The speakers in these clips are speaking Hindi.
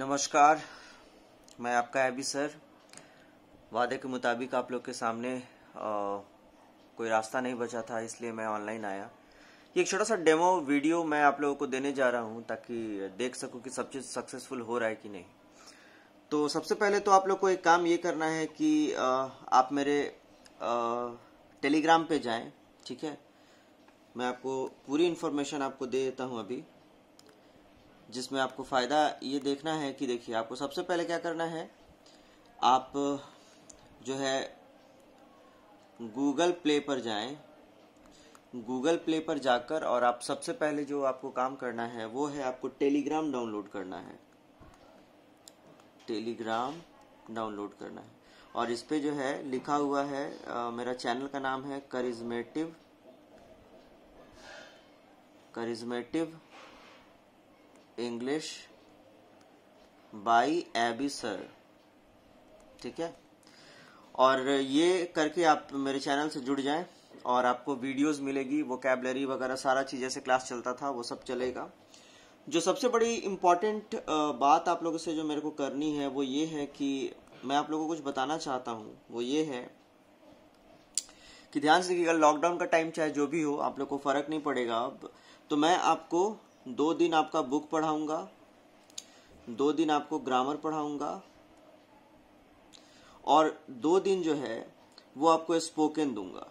नमस्कार मैं आपका एबी सर वादे के मुताबिक आप लोग के सामने आ, कोई रास्ता नहीं बचा था इसलिए मैं ऑनलाइन आया ये एक छोटा सा डेमो वीडियो मैं आप लोगों को देने जा रहा हूँ ताकि देख सकूँ कि सब चीज़ सक्सेसफुल हो रहा है कि नहीं तो सबसे पहले तो आप लोग को एक काम ये करना है कि आ, आप मेरे आ, टेलीग्राम पे जाएं ठीक है मैं आपको पूरी इन्फॉर्मेशन आपको दे देता हूँ अभी जिसमें आपको फ़ायदा ये देखना है कि देखिए आपको सबसे पहले क्या करना है आप जो है गूगल प्ले पर जाएं गूगल प्ले पर जाकर और आप सबसे पहले जो आपको काम करना है वो है आपको टेलीग्राम डाउनलोड करना है टेलीग्राम डाउनलोड करना है और इस पर जो है लिखा हुआ है आ, मेरा चैनल का नाम है charismatic charismatic English by AB sir ठीक है और ये करके आप मेरे चैनल से जुड़ जाएं और आपको वीडियोस मिलेगी वो कैबलरी वगैरह सारा चीज़ जैसे क्लास चलता था वो सब चलेगा जो सबसे बड़ी इम्पॉर्टेंट बात आप लोगों से जो मेरे को करनी है वो ये है कि मैं आप लोगों को कुछ बताना चाहता हूँ वो ये है कि ध्यान से देखिएगा लॉकडाउन का टाइम चाहे जो भी हो आप लोग को फर्क नहीं पड़ेगा अब तो मैं आपको दो दिन आपका बुक पढ़ाऊंगा दो दिन आपको ग्रामर पढ़ाऊंगा और दो दिन जो है वो आपको स्पोकन दूंगा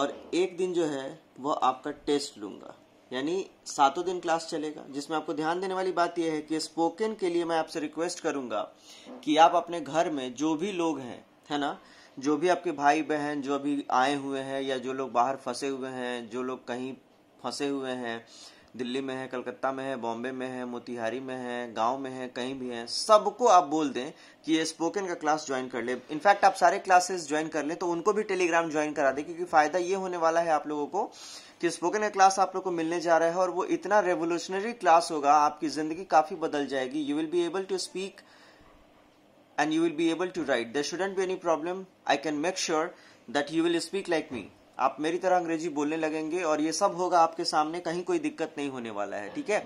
और एक दिन जो है वह आपका टेस्ट लूंगा यानी सातों दिन क्लास चलेगा जिसमें आपको ध्यान देने वाली बात यह है कि स्पोकन के लिए मैं आपसे रिक्वेस्ट करूंगा कि आप अपने घर में जो भी लोग हैं है ना जो भी आपके भाई बहन जो अभी आए हुए हैं या जो लोग बाहर फंसे हुए हैं जो लोग कहीं फंसे हुए हैं दिल्ली में है कलकत्ता में है बॉम्बे में है मोतिहारी में है गांव में है कहीं भी है सबको आप बोल दें कि ये स्पोकन का क्लास ज्वाइन कर ले इनफैक्ट आप सारे क्लासेस ज्वाइन कर लें तो उनको भी टेलीग्राम ज्वाइन करा दें क्योंकि फायदा ये होने वाला है आप लोगों को कि स्पोकन का क्लास आप लोग को मिलने जा रहा है और वो इतना रेवोल्यूशनरी क्लास होगा आपकी जिंदगी काफी बदल जाएगी you will be able to speak and you will be able to write there shouldn't be any problem I can make sure that you will speak like me आप मेरी तरह अंग्रेजी बोलने लगेंगे और ये सब होगा आपके सामने कहीं कोई दिक्कत नहीं होने वाला है ठीक है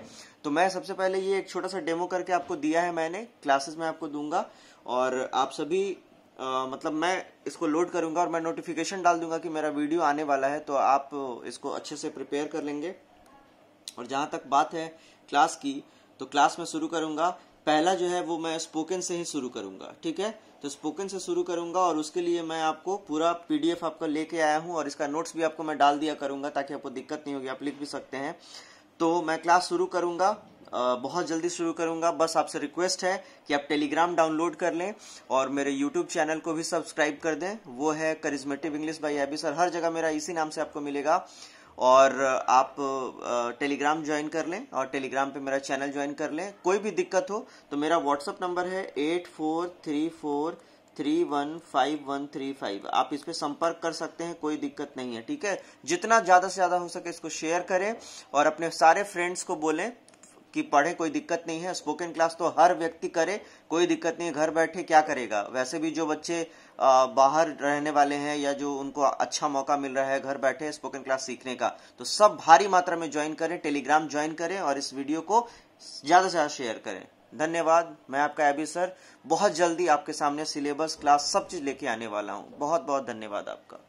तो मैं सबसे पहले ये एक छोटा सा डेमो करके आपको दिया है मैंने क्लासेस में आपको दूंगा और आप सभी आ, मतलब मैं इसको लोड करूंगा और मैं नोटिफिकेशन डाल दूंगा कि मेरा वीडियो आने वाला है तो आप इसको अच्छे से प्रिपेयर कर लेंगे और जहां तक बात है क्लास की तो क्लास में शुरू करूंगा पहला जो है वो मैं स्पोकन से ही शुरू करूंगा ठीक है तो स्पोकन से शुरू करूंगा और उसके लिए मैं आपको पूरा पीडीएफ आपका लेके आया हूं और इसका नोट्स भी आपको मैं डाल दिया करूंगा ताकि आपको दिक्कत नहीं होगी आप लिख भी सकते हैं तो मैं क्लास शुरू करूंगा बहुत जल्दी शुरू करूंगा बस आपसे रिक्वेस्ट है कि आप टेलीग्राम डाउनलोड कर लें और मेरे यूट्यूब चैनल को भी सब्सक्राइब कर दें वो है charismatic English by AB sir हर जगह मेरा इसी नाम से आपको मिलेगा और आप टेलीग्राम ज्वाइन कर लें और टेलीग्राम पे मेरा चैनल ज्वाइन कर लें कोई भी दिक्कत हो तो मेरा व्हाट्सअप नंबर है eight four three four three one five one three five आप इस पर संपर्क कर सकते हैं कोई दिक्कत नहीं है ठीक है जितना ज़्यादा से ज़्यादा हो सके इसको शेयर करें और अपने सारे फ्रेंड्स को बोलें कि पढ़े कोई दिक्कत नहीं है स्पोकन क्लास तो हर व्यक्ति करे कोई दिक्कत नहीं घर बैठे क्या करेगा वैसे भी जो बच्चे बाहर रहने वाले हैं या जो उनको अच्छा मौका मिल रहा है घर बैठे स्पोकन क्लास सीखने का तो सब भारी मात्रा में ज्वाइन करें टेलीग्राम ज्वाइन करें और इस वीडियो को ज्यादा से ज्यादा शेयर करें धन्यवाद मैं आपका एबी सर बहुत जल्दी आपके सामने सिलेबस क्लास सब चीज लेके आने वाला हूँ बहुत बहुत धन्यवाद आपका